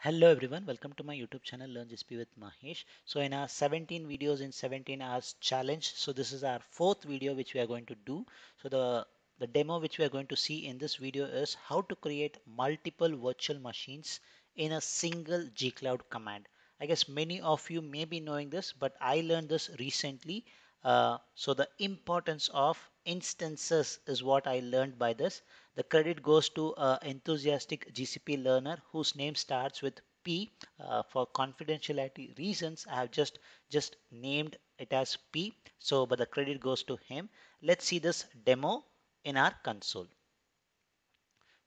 Hello everyone, welcome to my YouTube channel Learn GSP with Mahesh. So in our 17 videos in 17 hours challenge, so this is our fourth video which we are going to do. So the, the demo which we are going to see in this video is how to create multiple virtual machines in a single gcloud command. I guess many of you may be knowing this, but I learned this recently uh, so the importance of instances is what I learned by this. The credit goes to an enthusiastic GCP learner whose name starts with P. Uh, for confidentiality reasons, I have just, just named it as P. So, but the credit goes to him. Let's see this demo in our console.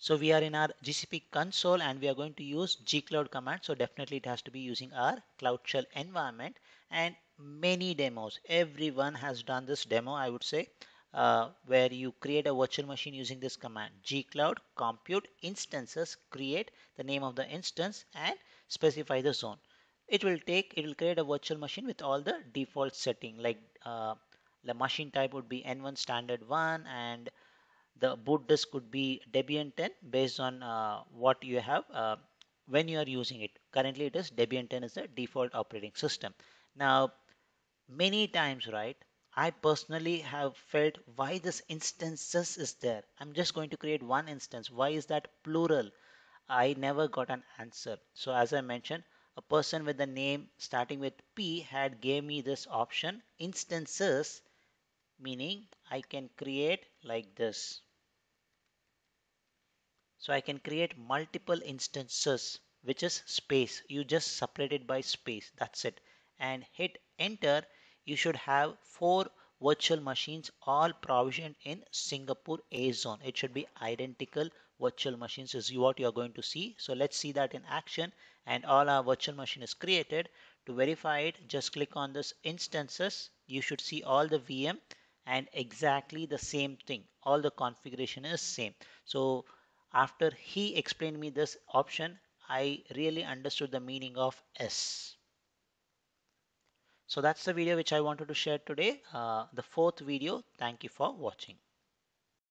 So we are in our GCP console and we are going to use gcloud command. So definitely it has to be using our Cloud Shell environment and many demos. Everyone has done this demo, I would say, uh, where you create a virtual machine using this command gcloud compute instances, create the name of the instance and specify the zone. It will take, it will create a virtual machine with all the default setting like uh, the machine type would be N1 standard one and the boot disk could be Debian 10 based on uh, what you have uh, when you are using it. Currently it is Debian 10 is the default operating system. Now many times right I personally have felt why this instances is there. I'm just going to create one instance. Why is that plural? I never got an answer. So as I mentioned a person with the name starting with P had gave me this option instances meaning I can create like this so I can create multiple instances, which is space. You just separate it by space. That's it. And hit enter. You should have four virtual machines all provisioned in Singapore A zone. It should be identical virtual machines is what you are going to see. So let's see that in action and all our virtual machine is created. To verify it, just click on this instances. You should see all the VM and exactly the same thing. All the configuration is same. So after he explained me this option, I really understood the meaning of S. So that's the video which I wanted to share today. Uh, the fourth video. Thank you for watching.